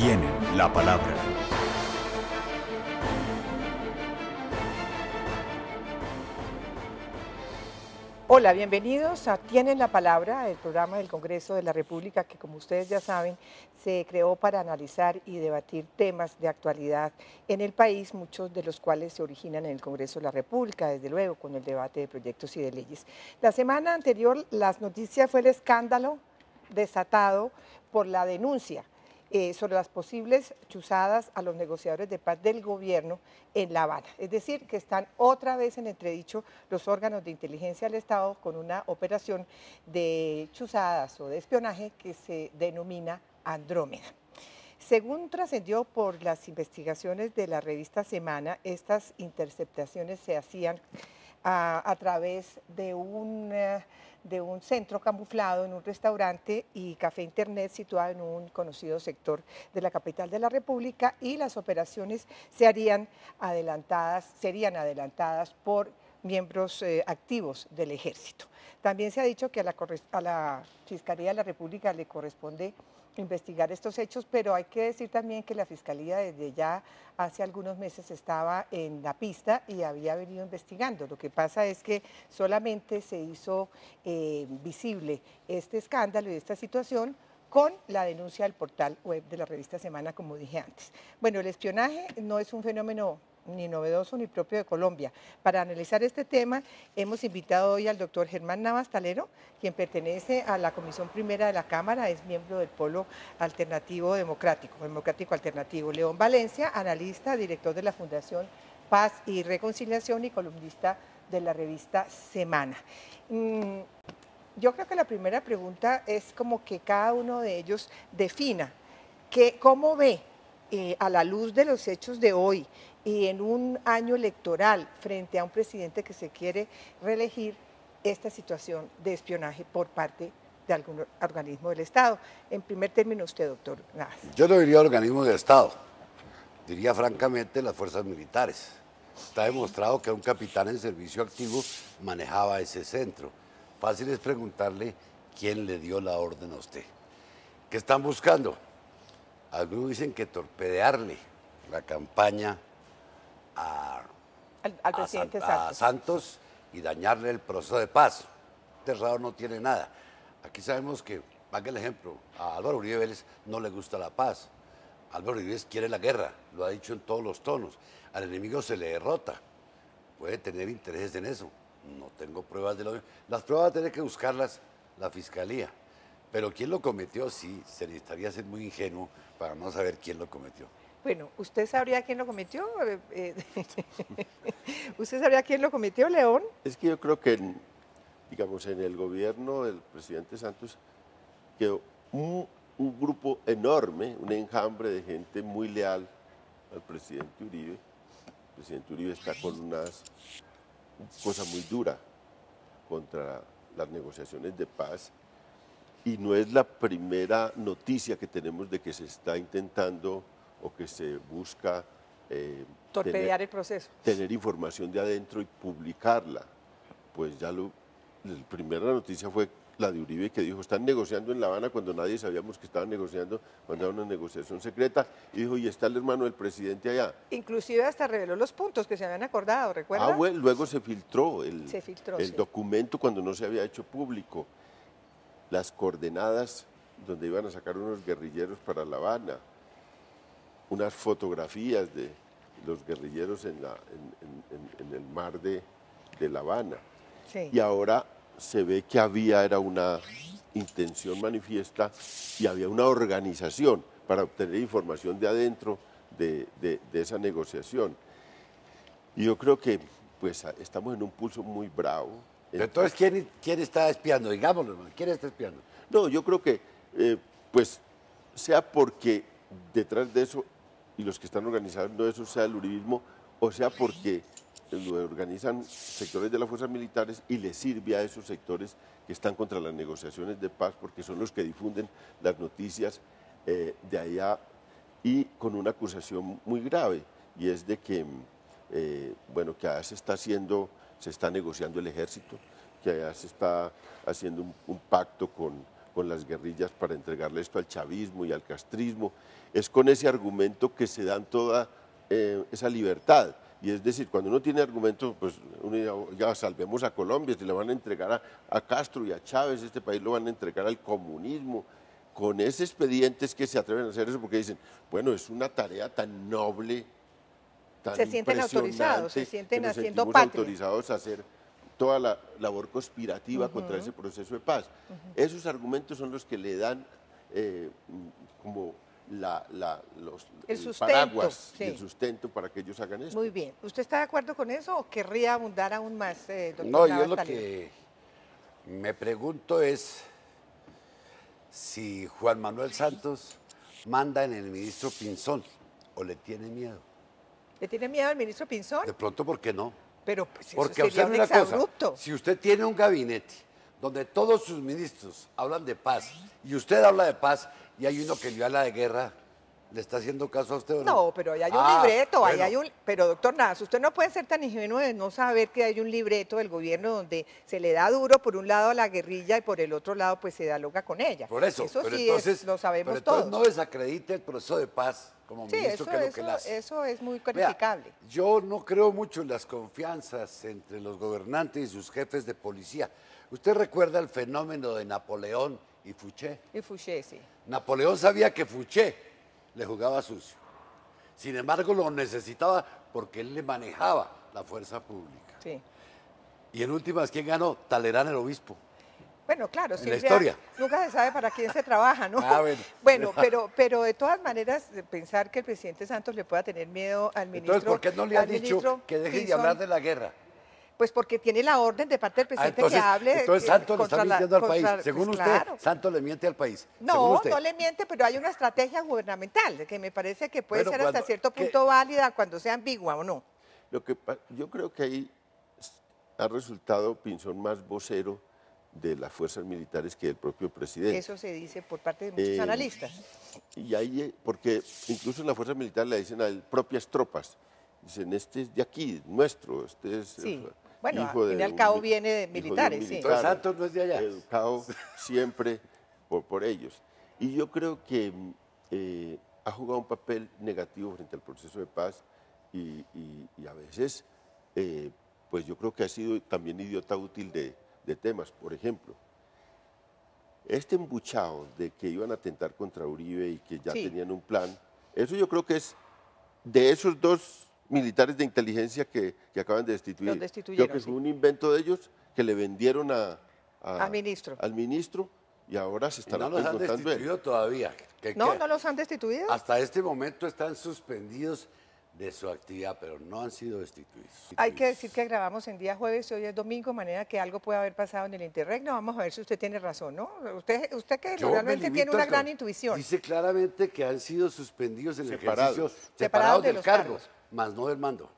tienen la palabra. Hola, bienvenidos a Tienen la Palabra, el programa del Congreso de la República que como ustedes ya saben se creó para analizar y debatir temas de actualidad en el país, muchos de los cuales se originan en el Congreso de la República, desde luego con el debate de proyectos y de leyes. La semana anterior las noticias fue el escándalo desatado por la denuncia eh, sobre las posibles chuzadas a los negociadores de paz del gobierno en La Habana. Es decir, que están otra vez en entredicho los órganos de inteligencia del Estado con una operación de chuzadas o de espionaje que se denomina Andrómeda. Según trascendió por las investigaciones de la revista Semana, estas interceptaciones se hacían a, través de un, eh, de un centro camuflado en un restaurante y café internet situado en un conocido sector de la capital de la República y las operaciones se harían adelantadas, serían adelantadas por miembros eh, activos del ejército. También se ha dicho que a la, a la Fiscalía de la República le corresponde investigar estos hechos, pero hay que decir también que la Fiscalía desde ya hace algunos meses estaba en la pista y había venido investigando. Lo que pasa es que solamente se hizo eh, visible este escándalo y esta situación con la denuncia del portal web de la revista Semana, como dije antes. Bueno, el espionaje no es un fenómeno ni novedoso ni propio de Colombia. Para analizar este tema hemos invitado hoy al doctor Germán Navas Talero, quien pertenece a la Comisión Primera de la Cámara, es miembro del Polo Alternativo Democrático, Democrático Alternativo. León Valencia, analista, director de la Fundación Paz y Reconciliación y columnista de la revista Semana. Mm, yo creo que la primera pregunta es como que cada uno de ellos defina que, cómo ve eh, a la luz de los hechos de hoy y en un año electoral frente a un presidente que se quiere reelegir esta situación de espionaje por parte de algún organismo del Estado. En primer término, usted, doctor Yo no diría organismo del Estado, diría francamente las fuerzas militares. Está demostrado que un capitán en servicio activo manejaba ese centro. Fácil es preguntarle quién le dio la orden a usted. ¿Qué están buscando? Algunos dicen que torpedearle la campaña a, Santos. y dañarle el proceso de paz. Este Terrado no tiene nada. Aquí sabemos que, para el ejemplo, a Álvaro Uribe Vélez no le gusta la paz. Álvaro Uribe quiere la guerra, lo ha dicho en todos los tonos. Al enemigo se le derrota. Puede tener intereses en eso. No tengo pruebas de lo mismo. Las pruebas va que buscarlas la fiscalía. Pero ¿quién lo cometió, sí, se necesitaría ser muy ingenuo para no saber quién lo cometió. Bueno, ¿usted sabría quién lo cometió? Eh, eh, ¿Usted sabría quién lo cometió, León? Es que yo creo que, digamos, en el gobierno del presidente Santos quedó un, grupo enorme, un enjambre de gente muy leal al presidente Uribe. El presidente Uribe está con unas cosa muy dura contra las negociaciones de paz y no es la primera noticia que tenemos de que se está intentando o que se busca... Eh, Torpedear el proceso. Tener información de adentro y publicarla. Pues ya lo... La primera noticia fue la de Uribe que dijo, están negociando en La Habana cuando nadie sabíamos que estaban negociando, cuando era una negociación secreta, y dijo, y está el hermano del presidente allá. Inclusive hasta reveló los puntos que se habían acordado, ¿recuerda? Ah, bueno, luego se filtró el, el documento cuando no se había hecho público, las coordenadas donde iban a sacar unos guerrilleros para La Habana, unas fotografías de los guerrilleros en, la, en, el mar de, La Habana. Y ahora se ve que había, era una intención manifiesta y había una organización para obtener información de adentro de, esa negociación. Y yo creo que pues estamos en un pulso muy bravo. entonces, ¿quién, está espiando? Digámoslo, ¿quién está espiando? No, yo creo que, eh, pues, sea porque detrás de eso y los que están organizando eso sea el uribismo o sea porque lo organizan sectores de las fuerzas militares y les sirve a esos sectores que están contra las negociaciones de paz porque son los que difunden las noticias eh, de allá y con una acusación muy grave y es de que, eh, bueno, que allá se está haciendo, se está negociando el ejército, que allá se está haciendo un pacto con con las guerrillas para entregarle esto al chavismo y al castrismo. Es con ese argumento que se dan toda eh, esa libertad. Y es decir, cuando uno tiene argumentos, pues ya, salvemos a Colombia, se le van a entregar a, Castro y a Chávez, este país lo van a entregar al comunismo. Con ese expedientes que se atreven a hacer eso porque dicen, bueno, es una tarea tan noble, tan se sienten autorizados, se sienten haciendo patria toda la labor conspirativa contra ese proceso de paz. Esos argumentos son los que le dan eh, como la, los el paraguas el sustento para que ellos hagan eso. Muy bien. ¿Usted está de acuerdo con eso o querría abundar aún más, eh, doctor? No, yo lo que me pregunto es si Juan Manuel Santos manda en el ministro Pinzón o le tiene miedo. ¿Le tiene miedo al ministro Pinzón? De pronto, ¿por qué no? Pero pues, Porque si usted tiene un gabinete donde todos sus ministros hablan de paz y usted habla de paz y hay uno que le habla de guerra, ¿le está haciendo caso a usted o no? No, pero ahí hay un ah, libreto, hay un... Pero doctor Nas, usted no puede ser tan ingenuo de no saber que hay un libreto del gobierno donde se le da duro por un lado a la guerrilla y por el otro lado pues se dialoga con ella. Por eso, eso sí es, lo sabemos pero entonces no desacredite el proceso de paz sí, eso, es que eso es muy calificable. yo no creo mucho en las confianzas entre los gobernantes y sus jefes de policía. ¿Usted recuerda el fenómeno de Napoleón y Fouché? Y Fouché, sí. Napoleón sabía que Fouché le jugaba sucio. Sin embargo, lo necesitaba porque él le manejaba la fuerza pública. Sí. Y en últimas, ¿quién ganó? Talerán el obispo. Bueno, claro, nunca se sabe para quién se trabaja, ¿no? Ah, bueno. pero, pero de todas maneras, pensar que el presidente Santos le pueda tener miedo al ministro. Entonces, ¿por qué no le ha dicho que deje de hablar de la guerra? Pues porque tiene la orden de parte del ah, presidente que hable. Eh, entonces Santos le está mintiendo al país. Según pues, usted, Santos le miente al país. No, no le miente, pero hay una estrategia gubernamental que me parece que puede ser hasta cierto punto válida cuando sea ambigua o no. Lo que yo creo que ahí ha resultado Pinzón más vocero de las fuerzas militares que el propio presidente. Eso se dice por parte de muchos eh, analistas. Y ahí, eh, porque incluso las fuerzas militares le dicen a él, propias tropas, dicen, este es de aquí, nuestro, este es... Eh, bueno, al cabo viene de militares, sí. no es de allá. Educado siempre por, por, ellos. Y yo creo que ha jugado un papel negativo frente al proceso de paz y, a veces, pues yo creo que ha sido también idiota útil de, de temas. Por ejemplo, este embuchado de que iban a atentar contra Uribe y que ya tenían un plan, eso yo creo que es de esos dos militares de inteligencia que, acaban de destituir. Creo que fue un invento de ellos que le vendieron a, al ministro y ahora se están preguntando. No los han destituido todavía. no, no los han destituido. Hasta este momento están suspendidos de su actividad, pero no han sido destituidos. Hay que decir que grabamos en día jueves y hoy es domingo, manera que algo puede haber pasado en el interregno. Vamos a ver si usted tiene razón, ¿no? Usted, usted que realmente tiene una gran intuición. Dice claramente que han sido suspendidos en el separados, separados, del cargo, cargos. más no del mando.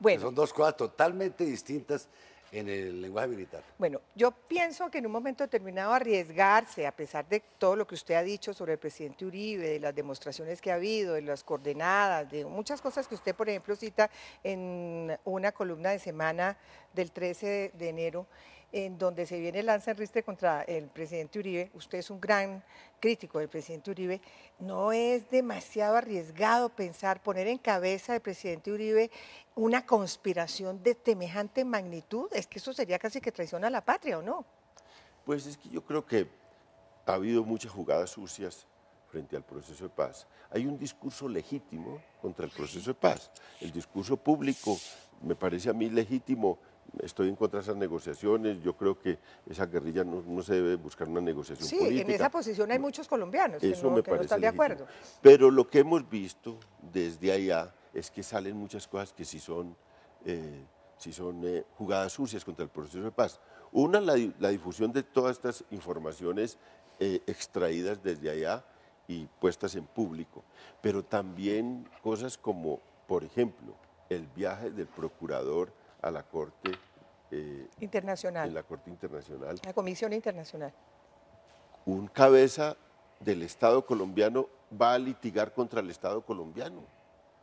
Bueno. Son dos cosas totalmente distintas en el lenguaje militar? Bueno, yo pienso que en un momento determinado arriesgarse, a pesar de todo lo que usted ha dicho sobre el presidente Uribe, de las demostraciones que ha habido, de las coordenadas, de muchas cosas que usted, por ejemplo, cita en una columna de semana del 13 de enero, en donde se viene el lanza en contra el presidente Uribe, usted es un gran crítico del presidente Uribe, ¿no es demasiado arriesgado pensar poner en cabeza del presidente Uribe una conspiración de temejante magnitud? Es que eso sería casi que traición a la patria, ¿o no? Pues es que yo creo que ha habido muchas jugadas sucias frente al proceso de paz. Hay un discurso legítimo contra el proceso de paz. El discurso público me parece a mí legítimo estoy en contra de esas negociaciones, yo creo que esa guerrilla no, se debe buscar una negociación sí, política. Sí, en esa posición hay muchos colombianos que no, están de acuerdo. Pero lo que hemos visto desde allá es que salen muchas cosas que sí son, eh, son eh, jugadas sucias contra el proceso de paz. Una, la, difusión de todas estas informaciones eh, extraídas desde allá y puestas en público, pero también cosas como, por ejemplo, el viaje del procurador a la Corte eh, Internacional. En la Corte Internacional. La Comisión Internacional. Un cabeza del Estado colombiano va a litigar contra el Estado colombiano.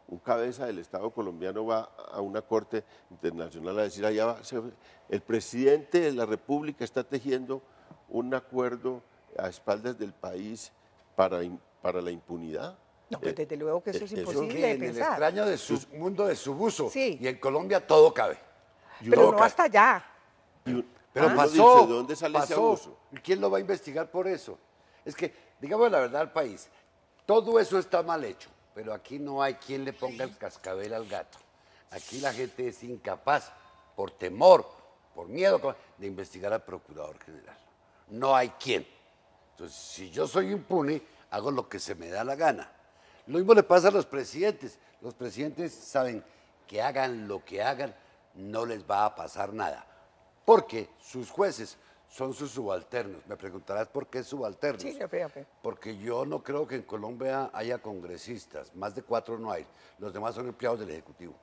Un cabeza del Estado colombiano va a una corte internacional a decir, allá va, el presidente de la República está tejiendo un acuerdo a espaldas del país para, para la impunidad. No, pues, desde luego que eso es eh, eh, imposible de pensar. el extraño de su mundo de subuso y en Colombia todo cabe. Pero no hasta allá. pero ah, pasó. ¿de ¿Dónde sale ese abuso? ¿Y quién lo va a investigar por eso? Es que, digamos la verdad al país, todo eso está mal hecho, pero aquí no hay quien le ponga el cascabel al gato. Aquí la gente es incapaz, por temor, por miedo, de investigar al procurador general. No hay quien. Entonces, si yo soy impune, hago lo que se me da la gana. Lo mismo le pasa a los presidentes. Los presidentes saben que hagan lo que hagan, no les va a pasar nada, porque sus jueces son sus subalternos. Me preguntarás por qué subalternos. Sí, Porque yo no creo que en Colombia haya congresistas, más de cuatro no hay, los demás son empleados del Ejecutivo.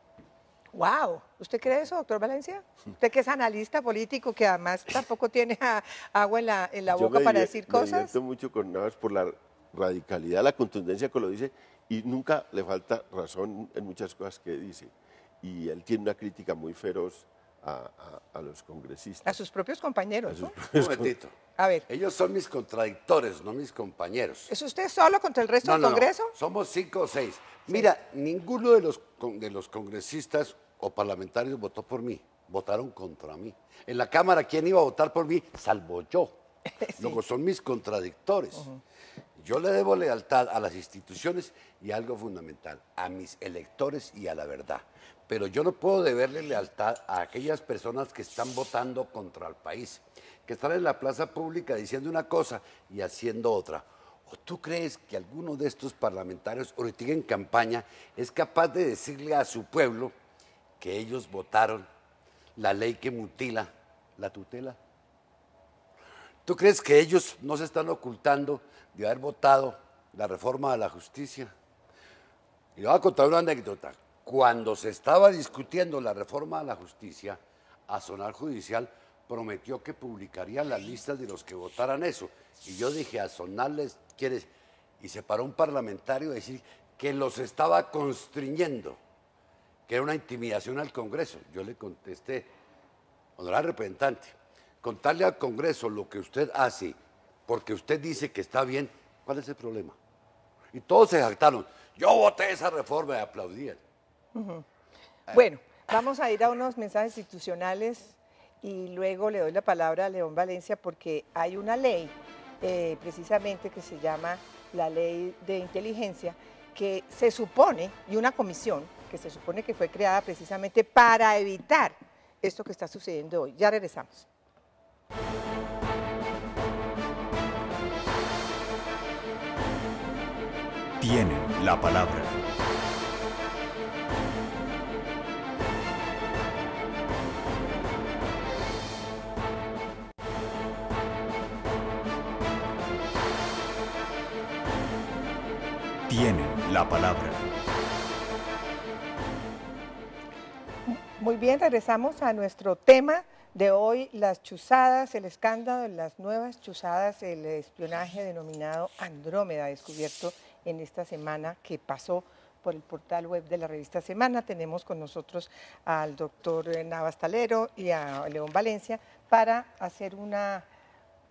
Wow, ¿usted cree eso, doctor Valencia? Usted que es analista político, que además tampoco tiene agua en la, boca para decir cosas. Me mucho con Navas por la radicalidad, la contundencia que lo dice y nunca le falta razón en muchas cosas que dice y él tiene una crítica muy feroz a, los congresistas. A sus propios compañeros. A Un momentito. A ver. Ellos son mis contradictores, no mis compañeros. ¿Es usted solo contra el resto del Congreso? Somos cinco o seis. Mira, ninguno de los, de los congresistas o parlamentarios votó por mí. Votaron contra mí. En la Cámara, ¿quién iba a votar por mí? Salvo yo. luego son mis contradictores. Yo le debo lealtad a las instituciones y algo fundamental, a mis electores y a la verdad. Pero yo no puedo deberle lealtad a aquellas personas que están votando contra el país, que están en la plaza pública diciendo una cosa y haciendo otra. ¿O tú crees que alguno de estos parlamentarios, ahorita en campaña, es capaz de decirle a su pueblo que ellos votaron la ley que mutila la tutela ¿Tú crees que ellos no se están ocultando de haber votado la reforma de la justicia? Y le voy a contar una anécdota. Cuando se estaba discutiendo la reforma de la justicia, a Judicial prometió que publicaría las listas de los que votaran eso. Y yo dije, a les quieres... Y se paró un parlamentario a decir que los estaba constriñendo, que era una intimidación al Congreso. Yo le contesté, honorable representante, contarle al Congreso lo que usted hace, porque usted dice que está bien, ¿cuál es el problema? Y todos se jactaron. Yo voté esa reforma y aplaudían. Bueno, vamos a ir a unos mensajes institucionales y luego le doy la palabra a León Valencia porque hay una ley eh, precisamente que se llama la ley de inteligencia que se supone, y una comisión que se supone que fue creada precisamente para evitar esto que está sucediendo hoy. Ya regresamos. tienen la palabra. Tienen la palabra. Muy bien, regresamos a nuestro tema de hoy, las chuzadas, el escándalo de las nuevas chuzadas, el espionaje denominado Andrómeda, descubierto en esta semana que pasó por el portal web de la revista Semana. Tenemos con nosotros al doctor Navas Talero y a León Valencia para hacer, una,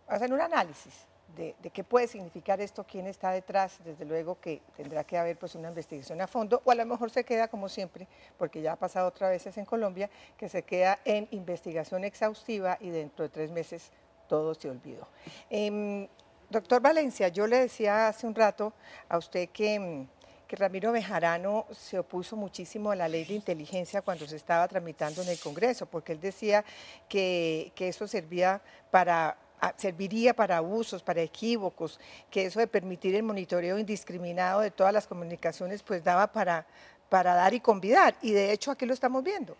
hacer un análisis de, qué puede significar esto, quién está detrás, desde luego que tendrá que haber pues una investigación a fondo, o a lo mejor se queda como siempre, porque ya ha pasado otras veces en Colombia, que se queda en investigación exhaustiva y dentro de tres meses todo se olvidó. Em, Doctor Valencia, yo le decía hace un rato a usted mm, que, Ramiro Bejarano se opuso muchísimo a la ley de inteligencia cuando se estaba tramitando en el Congreso, porque él decía que, eso servía para serviría para abusos, para equívocos, que eso de permitir el monitoreo indiscriminado de todas las comunicaciones, pues daba para, para dar y convidar. Y de hecho aquí lo estamos viendo.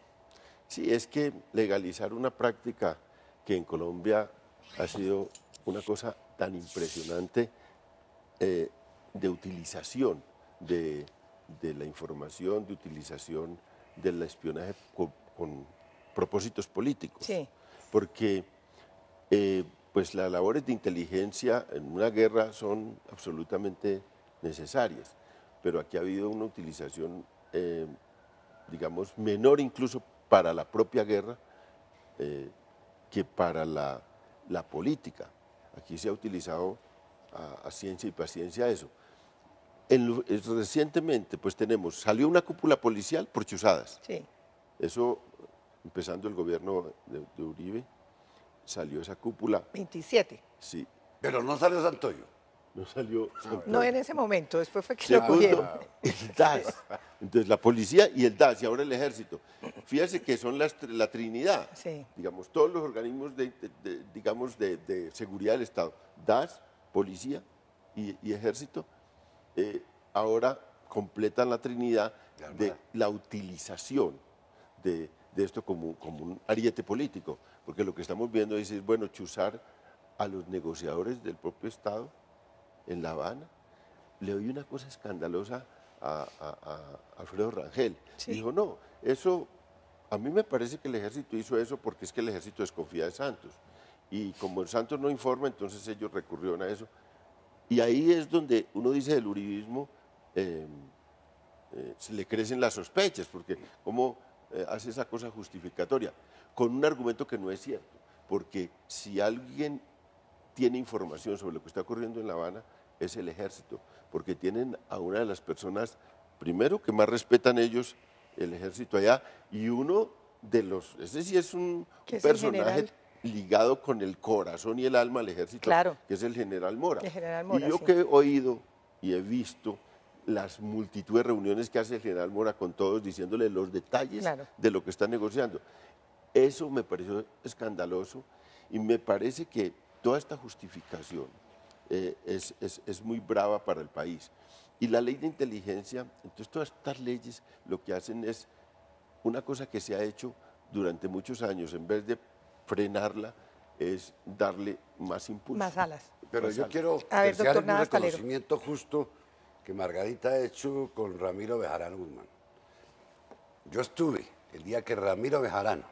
Sí, es que legalizar una práctica que en Colombia ha sido una cosa tan impresionante eh, de utilización de, la información, de utilización del espionaje con, propósitos políticos. Porque eh, pues las labores de inteligencia en una guerra son absolutamente necesarias, pero aquí ha habido una utilización, eh, digamos, menor incluso para la propia guerra que para la política. Aquí se ha utilizado a, ciencia y paciencia eso. recientemente, pues tenemos, salió una cúpula policial por chuzadas. Sí. Eso, empezando el gobierno de, Uribe, salió esa cúpula. 27. Sí. Pero no salió Santoyo. No salió. Santoyo. No en ese momento, después fue que lo cogieron. Entonces la policía y el DAS y ahora el ejército. Fíjense que son las, la Trinidad. Digamos, todos los organismos de, digamos, de, seguridad del Estado, DAS, policía y, ejército, eh, ahora completan la Trinidad de la utilización de, esto como, como un ariete político. Porque lo que estamos viendo es, bueno, chuzar a los negociadores del propio Estado en La Habana. Le doy una cosa escandalosa a, Alfredo Rangel. Dijo, no, eso, a mí me parece que el ejército hizo eso porque es que el ejército desconfía de Santos. Y como el Santos no informa, entonces ellos recurrieron a eso. Y ahí es donde uno dice del uribismo, em, eh, se le crecen las sospechas, porque ¿cómo eh, hace esa cosa justificatoria? Con un argumento que no es cierto, porque si alguien tiene información sobre lo que está ocurriendo en La Habana, es el ejército, porque tienen a una de las personas, primero, que más respetan ellos el ejército allá, y uno de los, ese sí es un personaje ligado con el corazón y el alma al ejército, claro. que es el general Mora. y yo que he oído y he visto las multitud de reuniones que hace el general Mora con todos, diciéndole los detalles de lo que está negociando. Eso me pareció escandaloso y me parece que toda esta justificación eh, es, es, muy brava para el país. Y la ley de inteligencia, entonces todas estas leyes lo que hacen es una cosa que se ha hecho durante muchos años, en vez de frenarla, es darle más impulso. Más alas. Pero yo quiero hacer un reconocimiento justo que Margarita ha hecho con Ramiro Bejarano Guzmán. Yo estuve el día que Ramiro Bejarano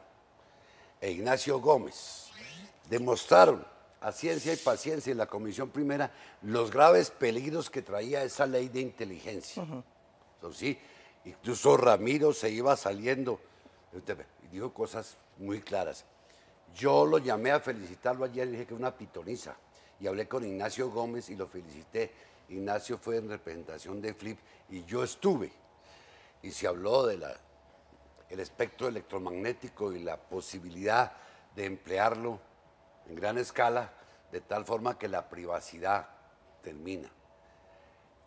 e Ignacio Gómez demostraron a ciencia y paciencia en la Comisión Primera los graves peligros que traía esa ley de inteligencia. Entonces, sí, incluso Ramiro se iba saliendo, dijo cosas muy claras. Yo lo llamé a felicitarlo ayer dije que una pitoniza. Y hablé con Ignacio Gómez y lo felicité. Ignacio fue en representación de Flip y yo estuve. Y se habló del el espectro electromagnético y la posibilidad de emplearlo en gran escala, de tal forma que la privacidad termina.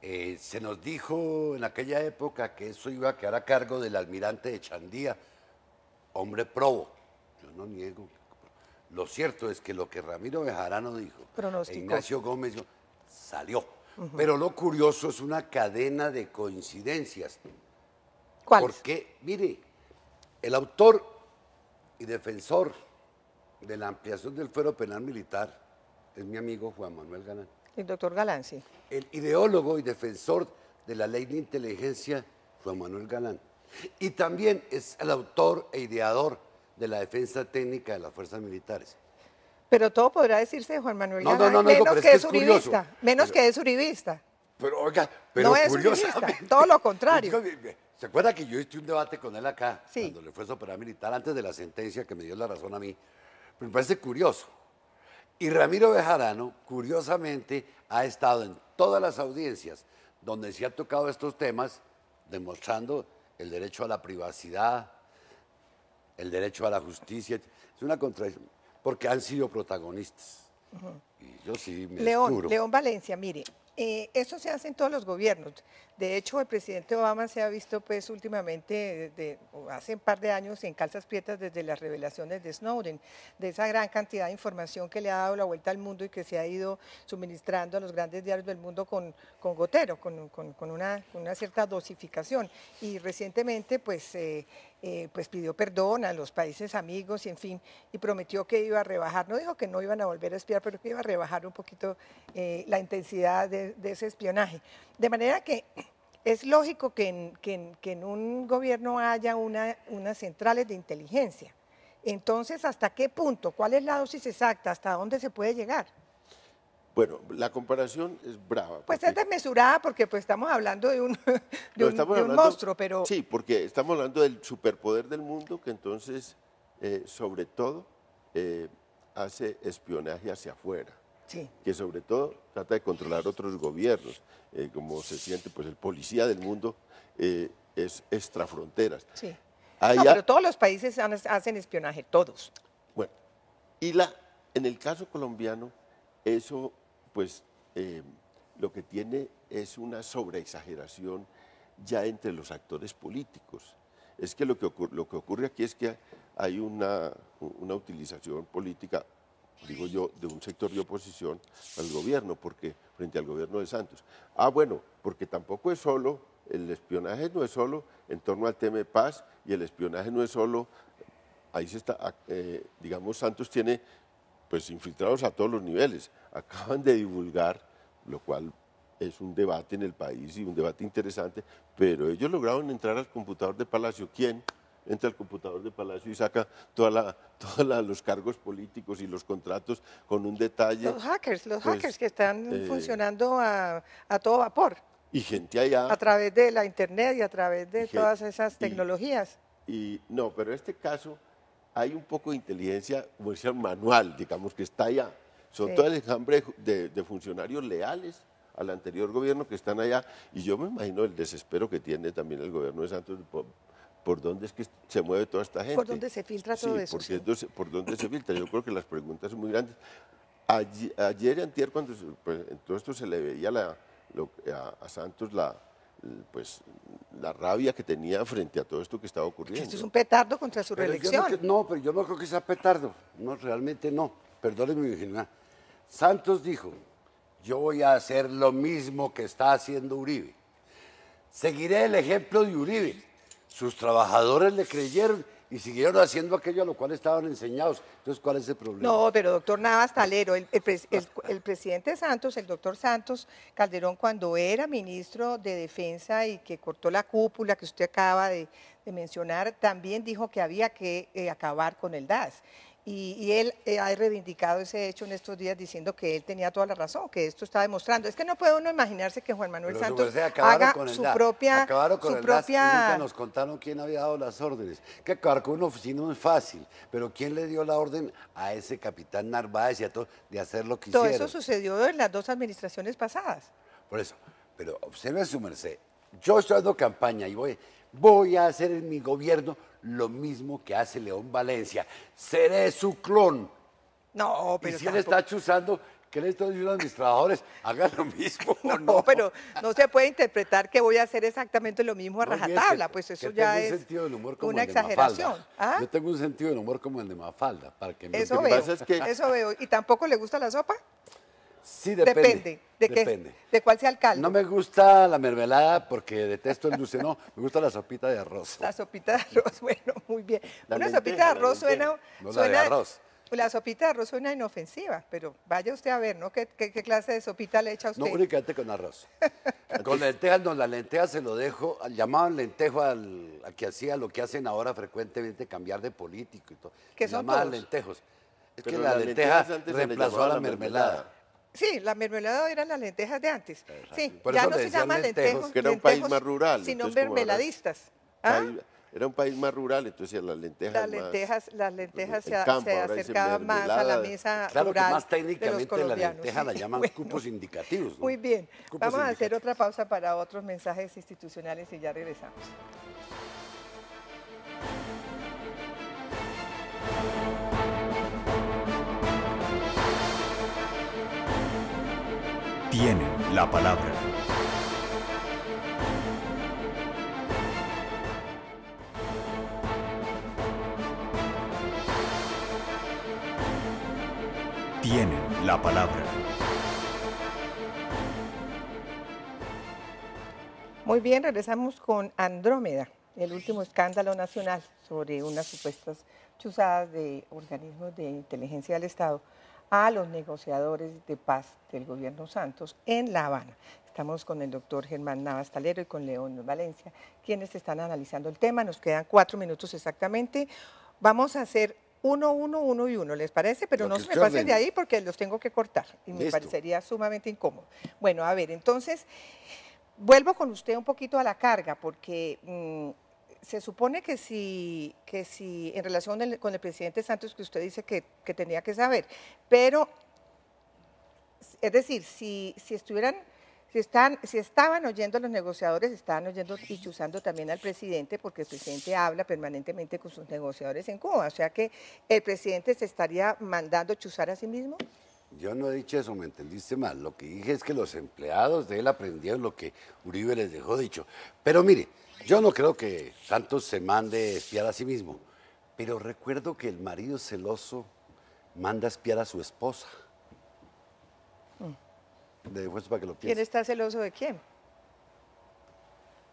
Eh, se nos dijo en aquella época que eso iba a quedar a cargo del almirante de Chandía, hombre probo. Yo no niego. Lo cierto es que lo que Ramiro Bejarano dijo, e Ignacio Gómez salió. Pero lo curioso es una cadena de coincidencias. ¿Cuál? Porque, mire, el autor y defensor de la ampliación del fuero penal militar es mi amigo Juan Manuel Galán. El doctor Galán, sí. El ideólogo y defensor de la ley de inteligencia, Juan Manuel Galán. Y también es el autor e ideador de la defensa técnica de las fuerzas militares. Pero todo podrá decirse de Juan Manuel Galán, menos que, es, uribista. Menos que es uribista. Pero oiga, pero es todo lo contrario. ¿Se acuerda que yo hice un debate con él acá? Cuando le fue a operar militar, antes de la sentencia que me dio la razón a mí me parece curioso. Y Ramiro Bejarano, curiosamente, ha estado en todas las audiencias donde se ha tocado estos temas, demostrando el derecho a la privacidad, el derecho a la justicia. Es una contradicción, porque han sido protagonistas. León, León Valencia, mire, eh, eso se hace en todos los gobiernos. De hecho, el presidente Obama se ha visto pues últimamente, hace un par de años, en calzas prietas desde las revelaciones de Snowden, de esa gran cantidad de información que le ha dado la vuelta al mundo y que se ha ido suministrando a los grandes diarios del mundo con, con gotero, con, una, cierta dosificación. Y recientemente pues, eh, eh, pues pidió perdón a los países amigos y en fin, y prometió que iba a rebajar, no dijo que no iban a volver a espiar, pero que iba a rebajar un poquito eh, la intensidad de, de ese espionaje. De manera que es lógico que en, un gobierno haya una, unas centrales de inteligencia. Entonces, ¿hasta qué punto? ¿Cuál es la dosis exacta? ¿Hasta dónde se puede llegar? Bueno, la comparación es brava. Pues es desmesurada porque pues, estamos hablando de un, monstruo, pero... Sí, porque estamos hablando del superpoder del mundo que entonces, eh, sobre todo, eh, hace espionaje hacia afuera que sobre todo trata de controlar otros gobiernos, eh, como se siente pues el policía del mundo eh, es extrafronteras. Sí. pero todos los países hacen espionaje, todos. Bueno, y la, en el caso colombiano, eso pues eh, lo que tiene es una sobreexageración ya entre los actores políticos. Es que lo que, ocurre, lo que ocurre aquí es que hay una, una utilización política digo yo, de un sector de oposición al gobierno, porque frente al gobierno de Santos. Ah, bueno, porque tampoco es solo, el espionaje no es solo en torno al tema de paz y el espionaje no es solo, ahí se está, ah, eh, digamos, Santos tiene pues infiltrados a todos los niveles. Acaban de divulgar, lo cual es un debate en el país y un debate interesante, pero ellos lograron entrar al computador de Palacio. ¿Quién? entra al computador de Palacio y saca todos los cargos políticos y los contratos con un detalle. Los hackers, los pues, hackers que están eh, funcionando a, todo vapor. Y gente allá. A través de la Internet y a través de todas esas tecnologías. Y, no, pero en este caso hay un poco de inteligencia comercial manual, digamos, que está allá. Son todo el enjambre de, de, funcionarios leales al anterior gobierno que están allá. Y yo me imagino el desespero que tiene también el gobierno de Santos por dónde es que se mueve toda esta gente. Por dónde se filtra todo eso. sí. por dónde se filtra. Yo creo que las preguntas son muy grandes. Ayer, ayer antier, cuando pues, en todo esto se le veía a, Santos la pues la rabia que tenía frente a todo esto que estaba ocurriendo. Esto es un petardo contra su reelección. No, pero yo no creo que sea petardo. No, realmente no. Perdóneme, Virginia. Santos dijo, yo voy a hacer lo mismo que está haciendo Uribe. Seguiré el ejemplo de Uribe sus trabajadores le creyeron y siguieron haciendo aquello a lo cual estaban enseñados. Entonces, ¿cuál es el problema? No, pero doctor Navas Talero, el, presidente Santos, el doctor Santos Calderón, cuando era ministro de Defensa y que cortó la cúpula que usted acaba de, mencionar, también dijo que había que eh, acabar con el DAS. Y, él eh, ha reivindicado ese hecho en estos días diciendo que él tenía toda la razón, que esto está demostrando. Es que no puede uno imaginarse que Juan Manuel Santos haga su propia... Acabaron con su propia... nunca nos contaron quién había dado las órdenes. Que acabar con una oficina no es fácil, pero ¿quién le dio la orden a ese capitán Narváez y a todos de hacer lo que hicieron? Todo eso sucedió en las dos administraciones pasadas. Por eso, pero observe su merced. Yo estoy dando campaña y voy, voy a hacer en mi gobierno lo mismo que hace León Valencia. Seré su clon. No, pero. Y si él está chuzando, ¿Qué le estoy diciendo a mis trabajadores? haga lo mismo. No, pero no se puede interpretar que voy a hacer exactamente lo mismo a rajatabla, pues eso ya es un humor como una exageración. ¿Ah? Yo tengo un sentido del humor como el de Mafalda, eso veo, Eso veo. ¿Y tampoco le gusta la sopa? Sí, depende. Depende. De, de cuál sea el caldo. No me gusta la mermelada porque detesto el dulce, no, me gusta la sopita de arroz. La sopita de arroz, bueno, muy bien. Una sopita de arroz suena, suena... de arroz. La sopita de arroz suena inofensiva, pero vaya usted a ver, ¿no? ¿Qué, clase de sopita le echa usted? No, únicamente con arroz. con lentejas, no, la lenteja se lo dejo, llamaban lentejo al, que hacía lo que hacen ahora frecuentemente, cambiar de político y todo. ¿Qué son llamaban lentejos. Es que la lenteja reemplazó a la mermelada. Sí, la mermelada eran las lentejas de antes. Sí, ya no se llaman lentejas. que era un país más rural, sino entonces, mermeladistas. Ah. Era un país más rural, entonces las lentejas. Las lentejas, las lentejas se, acercaban más a la mesa claro Que más técnicamente las los la lenteja la llaman cupos indicativos. Muy bien, vamos a hacer otra pausa para otros mensajes institucionales y ya regresamos. tienen la palabra. Tienen la palabra. Muy bien, regresamos con Andrómeda, el último escándalo nacional sobre unas supuestas chuzadas de organismos de inteligencia del Estado a los negociadores de paz del gobierno Santos en La Habana. Estamos con el doctor Germán Navastalero y con León Valencia, quienes están analizando el tema. Nos quedan cuatro minutos exactamente. Vamos a hacer uno, uno, uno y uno, ¿les parece? Pero no se me pasen de ahí porque los tengo que cortar y me parecería sumamente incómodo. Bueno, a ver, entonces, vuelvo con usted un poquito a la carga porque... Mm, se supone que si, que si en relación con el presidente Santos, que usted dice que, tenía que saber, pero es decir, si, si estuvieran, si están, si estaban oyendo los negociadores, estaban oyendo y chuzando también al presidente, porque el presidente habla permanentemente con sus negociadores en Cuba. O sea que el presidente se estaría mandando chuzar a sí mismo. Yo no he dicho eso, me entendiste mal. Lo que dije es que los empleados de él aprendieron lo que Uribe les dejó dicho. Pero mire, yo no creo que tanto se mande espiar a sí mismo, pero recuerdo que el marido celoso manda espiar a su esposa. Mm. para que lo ¿Quién está celoso de quién?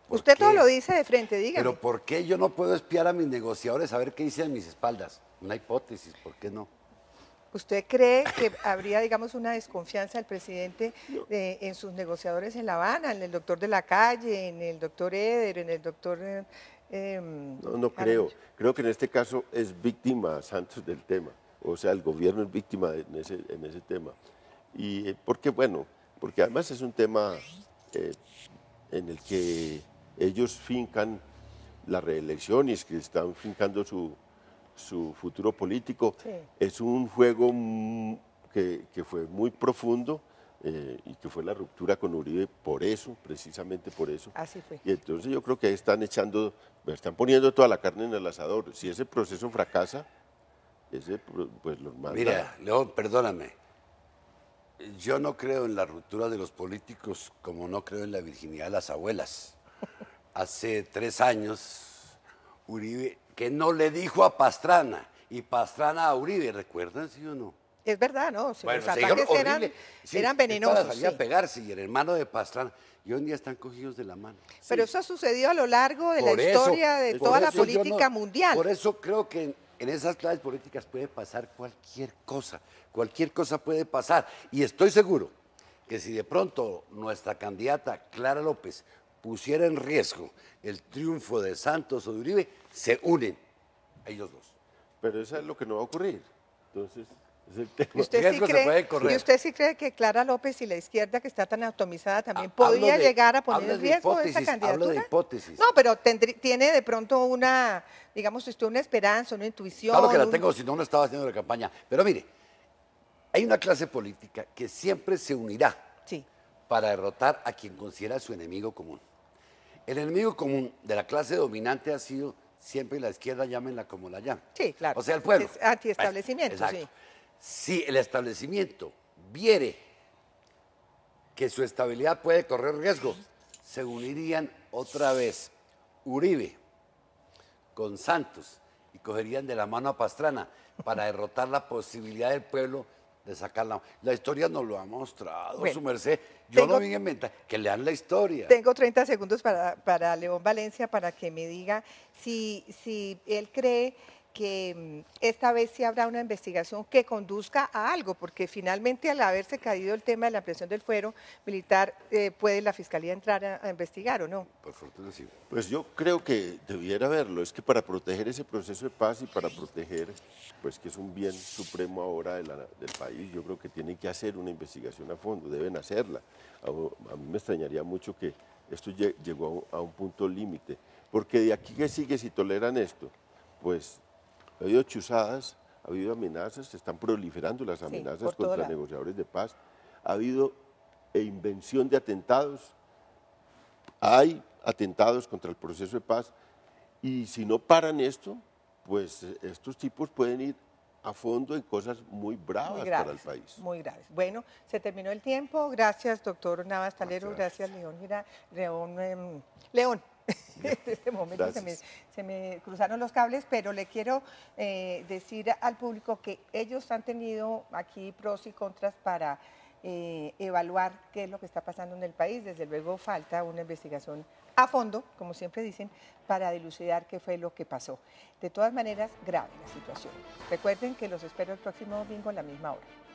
Usted todo lo dice de frente, dígame. Pero ¿por qué yo no puedo espiar a mis negociadores a ver qué dicen mis espaldas? Una hipótesis, ¿por qué no? ¿Usted cree que habría, digamos, una desconfianza del presidente en sus negociadores en La Habana, en el doctor de la calle, en el doctor Eder, en el doctor... Eh, em, no, no creo. Creo que en este caso es víctima Santos del tema. O sea, el gobierno es víctima en, ese, tema. Y eh, porque, bueno, porque además es un tema eh, en el que ellos fincan la reelección y es que están fincando su, su futuro político. Es un juego que, fue muy profundo eh, y que fue la ruptura con Uribe por eso, precisamente por eso. Y entonces yo creo que están echando, están poniendo toda la carne en el asador. Si ese proceso fracasa, ese pues los manda. Mira, León, perdóname. Yo no creo en la ruptura de los políticos como no creo en la virginidad de las abuelas. Hace tres años, Uribe que no le dijo a Pastrana y Pastrana a Uribe, ¿recuerdan si sí o no? Es verdad, ¿no? Si bueno, los ataques eran, venenosos. Salía a pegarse y el hermano de Pastrana. Y hoy en día están cogidos de la mano. Pero eso ha sucedido a lo largo de la historia de toda la política mundial. Por eso creo que en, en esas clases políticas puede pasar cualquier cosa. Cualquier cosa puede pasar. Y estoy seguro que si de pronto nuestra candidata Clara López pusiera en riesgo el triunfo de Santos o de Uribe, se unen ellos dos. Pero eso es lo que no va a ocurrir. Entonces, usted, sí cree, ¿Y usted sí cree que Clara López y la izquierda que está tan atomizada también podría llegar a poner en riesgo esa candidatura? hipótesis. No, pero tiene de pronto una, digamos esto una esperanza, una intuición. Claro que la tengo, si no, no estaba haciendo la campaña. Pero mire, hay una clase política que siempre se unirá para derrotar a quien considera su enemigo común. El enemigo común de la clase dominante ha sido siempre la izquierda, llámenla como la llamen. Sí, claro. O sea, el pueblo. Antiestablecimiento, sí. Si el establecimiento viere que su estabilidad puede correr riesgo, se unirían otra vez Uribe con Santos y cogerían de la mano a Pastrana para derrotar la posibilidad del pueblo de sacarla. La historia nos lo ha mostrado, su merced. Yo no vine a inventar, que lean la historia. Tengo 30 segundos para, para León Valencia para que me diga si, si él cree que mm, esta vez sí habrá una investigación que conduzca a algo, porque finalmente al haberse caído el tema de la ampliación del fuero militar, eh, ¿puede la Fiscalía entrar a, investigar o no? Por fortuna sí. Pues yo creo que debiera haberlo, es que para proteger ese proceso de paz y para proteger, pues que es un bien supremo ahora del país, yo creo que tienen que hacer una investigación a fondo, deben hacerla. a mí me extrañaría mucho que esto llegó a un punto límite, porque de aquí que sigue si toleran esto, pues ha habido chuzadas, ha habido amenazas, se están proliferando las amenazas contra negociadores de paz, ha habido e invención de atentados, hay atentados contra el proceso de paz, y si no paran esto, pues eh, estos tipos pueden ir a fondo en cosas muy bravas para el país. Muy graves. Bueno, se terminó el tiempo. Gracias, doctor Navas Talero. Gracias, León, León, em, León. en este momento se me, cruzaron los cables, pero le quiero eh, decir al público que ellos han tenido aquí pros y contras para eh, evaluar qué es lo que está pasando en el país. Desde luego falta una investigación a fondo, como siempre dicen, para dilucidar qué fue lo que pasó. De todas maneras, grave la situación. Recuerden que los espero el próximo domingo a la misma hora.